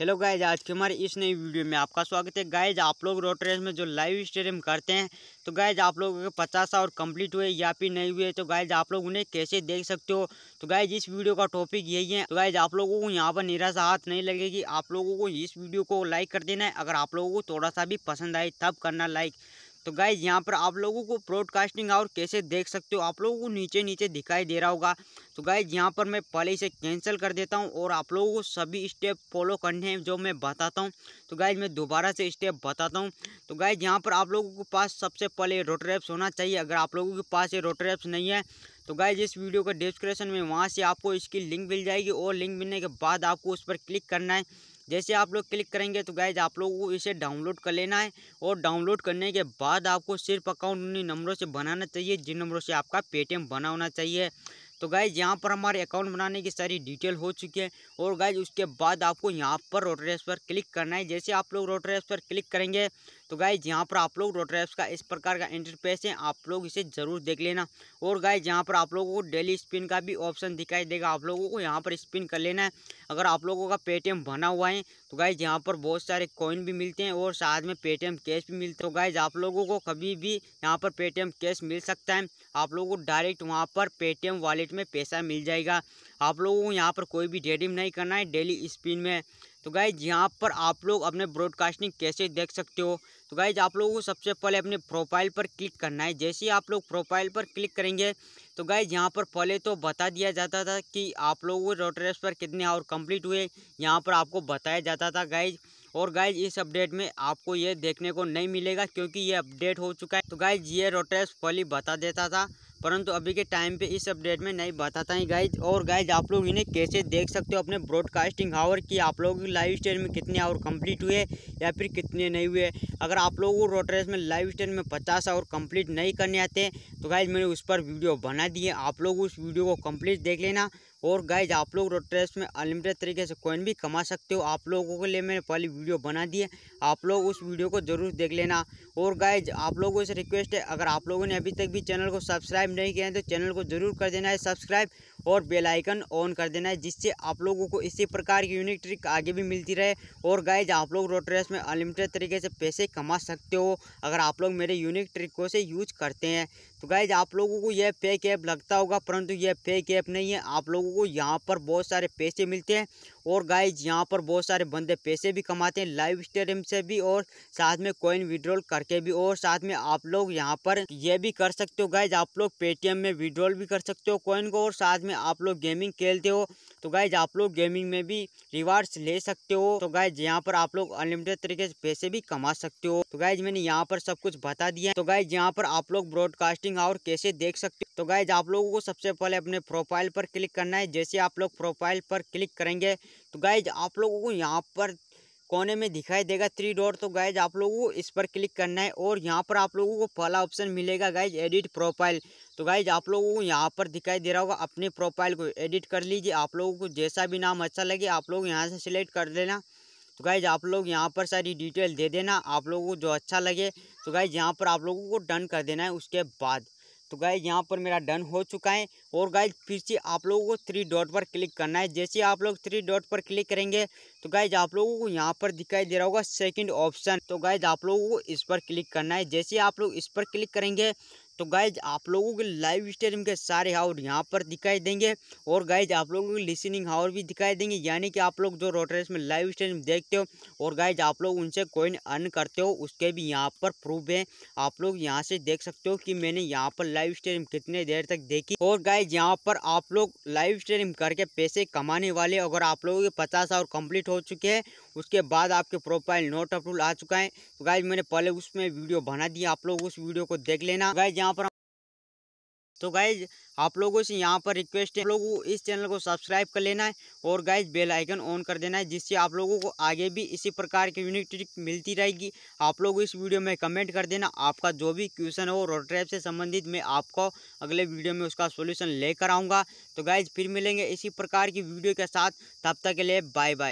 hello guys आज के हमारे इस नई वीडियो में आपका स्वागत है गाइज आप लोग रोड रेस में जो लाइव स्टेडियम करते हैं तो गाइज आप लोगों के पचास और कंप्लीट हुए या फिर नहीं हुए तो गाइज आप लोग उन्हें कैसे देख सकते हो तो गाइज इस वीडियो का टॉपिक यही है तो गाइज आप लोगों को यहाँ पर निराशा हाथ नहीं लगेगी आप लोगों को इस वीडियो को लाइक कर देना है अगर आप लोगों को थोड़ा सा भी पसंद आए तब करना लाइक तो गाइज यहाँ पर आप लोगों को ब्रॉडकास्टिंग और कैसे देख सकते हो आप लोगों को नीचे नीचे दिखाई दे रहा होगा तो गाइज यहाँ पर मैं पहले इसे कैंसिल कर देता हूँ और आप लोगों को सभी स्टेप फॉलो करने हैं जो मैं बताता हूँ तो गाइज मैं दोबारा से स्टेप बताता हूँ तो गाइज यहाँ पर आप लोगों के पास सबसे पहले रोटरेप्स होना चाहिए अगर आप लोगों के पास ये रोटरेप्स नहीं है तो गाइज इस वीडियो का डिस्क्रिप्शन में वहाँ से आपको इसकी लिंक मिल जाएगी और लिंक मिलने के बाद आपको उस पर क्लिक करना है जैसे आप लोग क्लिक करेंगे तो गाइज आप लोगों को इसे डाउनलोड कर लेना है और डाउनलोड करने के बाद आपको सिर्फ अकाउंट उन्हीं नंबरों से बनाना चाहिए जिन नंबरों से आपका पेटीएम बना होना चाहिए तो गाइज यहाँ पर हमारे अकाउंट बनाने की सारी डिटेल हो चुकी है और गाइज उसके बाद आपको यहाँ पर रोटरेस पर क्लिक करना है जैसे आप लोग रोटरेस पर क्लिक करेंगे तो गाइज यहाँ पर आप लोग रोटरैप्स का इस प्रकार का इंटरफेस है आप लोग इसे ज़रूर देख लेना और गाइज यहाँ पर आप लोगों को डेली स्पिन का भी ऑप्शन दिखाई देगा आप लोगों को यहाँ पर स्पिन कर लेना है अगर आप लोगों का पेटीएम बना हुआ है तो गाइज यहाँ पर बहुत सारे कॉइन भी मिलते हैं और साथ में पेटीएम कैश भी मिलते हैं तो गाइज आप लोगों को कभी भी यहाँ पर पेटीएम कैश मिल सकता है आप लोगों को डायरेक्ट वहाँ पर पेटीएम वॉलेट में पैसा मिल जाएगा आप लोगों को यहाँ पर कोई भी डेडिम नहीं करना है डेली स्पिन में तो गाइज यहाँ पर आप लोग अपने ब्रॉडकास्टिंग कैसे देख सकते हो तो गाइज आप लोगों को सबसे पहले अपने प्रोफाइल पर क्लिक करना है जैसे ही आप लोग प्रोफाइल पर क्लिक करेंगे तो गाइज यहाँ पर पहले तो बता दिया जाता था कि आप लोगों को रोटर पर कितने और कंप्लीट हुए यहाँ पर आपको बताया जाता था गाइज और गाइज इस अपडेट में आपको ये देखने को नहीं मिलेगा क्योंकि ये अपडेट हो चुका है तो गाइज ये रोटर पहले बता देता था परंतु अभी के टाइम पे इस अपडेट में नहीं बताता है गाइज और गाइज आप लोग इन्हें कैसे देख सकते हो अपने ब्रॉडकास्टिंग आवर की आप लोगों की लाइव स्टेज में कितने आवर कंप्लीट हुए या फिर कितने नहीं हुए अगर आप लोगों को रोटरेस में लाइव स्टेज में पचास आवर कंप्लीट नहीं करने आते तो गाइज मैंने उस पर वीडियो बना दी है आप लोग उस वीडियो को कम्प्लीट देख लेना और गाइज आप लोग रोड में अनलिमिटेड तरीके से कोइन भी कमा सकते हो आप लोगों के लिए मैंने पहली वीडियो बना दी है आप लोग उस वीडियो को ज़रूर देख लेना और गाइज आप लोगों से रिक्वेस्ट है अगर आप लोगों ने अभी तक भी चैनल को सब्सक्राइब नहीं किया है तो चैनल को ज़रूर कर देना है सब्सक्राइब और बेल आइकन ऑन कर देना है जिससे आप लोगों को इसी प्रकार की यूनिक ट्रिक आगे भी मिलती रहे और गाइज आप लोग रोड रेस में अनलिमिटेड तरीके से पैसे कमा सकते हो अगर आप लोग मेरे यूनिक ट्रिकों से यूज करते हैं तो गाइज आप लोगों को यह फेक ऐप लगता होगा परंतु यह फेक ऐप नहीं है आप लोगों को यहाँ पर बहुत सारे पैसे मिलते हैं और गाइज यहाँ पर बहुत सारे बंदे पैसे भी कमाते हैं लाइव स्टेडियम से भी और साथ में कॉइन विड्रॉल करके भी और साथ में आप लोग यहाँ पर यह भी कर सकते हो गाइज आप लोग पेटीएम में विड्रॉल भी कर सकते हो कॉइन को और साथ में आप लोग गेमिंग खेलते हो तो गाइज आप लोग गेमिंग में भी रिवार्ड्स ले सकते हो तो गाइज यहाँ पर आप लोग अनलिमिटेड तरीके से पैसे भी कमा सकते हो तो गाइज मैंने यहाँ पर सब कुछ बता दिया है तो गाइज यहाँ पर आप लोग ब्रॉडकास्टिंग और कैसे देख सकते हो तो गाइज आप लोगों को सबसे पहले अपने प्रोफाइल पर क्लिक करना है जैसे आप लोग प्रोफाइल पर क्लिक करेंगे तो गाइज आप लोगों को यहाँ पर कोने में दिखाई देगा थ्री डॉट तो गाइज आप लोगों को इस पर क्लिक करना है और यहाँ पर आप लोगों को पहला ऑप्शन मिलेगा गाइज एडिट प्रोफाइल तो गाइज आप लोगों को यहाँ पर दिखाई दे रहा होगा अपने प्रोफाइल को एडिट कर लीजिए आप लोगों को जैसा भी नाम अच्छा लगे आप लोग यहाँ से सिलेक्ट कर लेना तो गाइज आप लोग यहाँ पर सारी डिटेल दे देना आप लोगों को जो अच्छा लगे तो गाइज यहाँ पर आप लोगों को डन कर देना है उसके बाद तो गाय यहाँ पर मेरा डन हो चुका है और गाय फिर से आप लोगों को थ्री डॉट पर क्लिक करना है जैसे आप लोग थ्री डॉट पर क्लिक करेंगे तो गाइज आप लोगों को यहाँ पर दिखाई दे रहा होगा सेकंड ऑप्शन तो गाइज आप लोगों को इस पर क्लिक करना है जैसे आप लोग इस पर क्लिक करेंगे तो गाइज आप लोगों के लाइव स्ट्रीम के सारे हावर यहाँ पर दिखाई देंगे और गाइज आप लोगों के लिसनिंग हावर भी दिखाई देंगे यानी कि आप लोग जो रोटरेस में लाइव स्ट्रीम देखते हो और गाइज आप लोग उनसे कोइन अर्न करते हो उसके भी यहाँ पर प्रूफ है आप लोग यहाँ से देख सकते हो कि मैंने यहाँ पर लाइव स्ट्रीम कितने देर तक देखी और गाइज यहाँ पर आप लोग लाइव स्ट्रीम करके पैसे कमाने वाले अगर आप लोगों के पचास आवर कम्प्लीट हो चुके हैं उसके बाद आपके प्रोफाइल नोट अप्रूवल आ चुका है तो गाइज मैंने पहले उसमें वीडियो बना दिया आप लोग उस वीडियो को देख लेना गाइज तो यहाँ पर तो गाइज आप लोगों से यहाँ पर रिक्वेस्ट है आप लोगों इस चैनल को सब्सक्राइब कर लेना है और गाइज बेल आइकन ऑन कर देना है जिससे आप लोगों को आगे भी इसी प्रकार की यूनिक ट्रिक मिलती रहेगी आप लोग इस वीडियो में कमेंट कर देना आपका जो भी क्वेश्चन हो रोड ट्रैप से संबंधित मैं आपको अगले वीडियो में उसका सोल्यूशन लेकर आऊँगा तो गाइज फिर मिलेंगे इसी प्रकार की वीडियो के साथ तब तक के लिए बाय बाय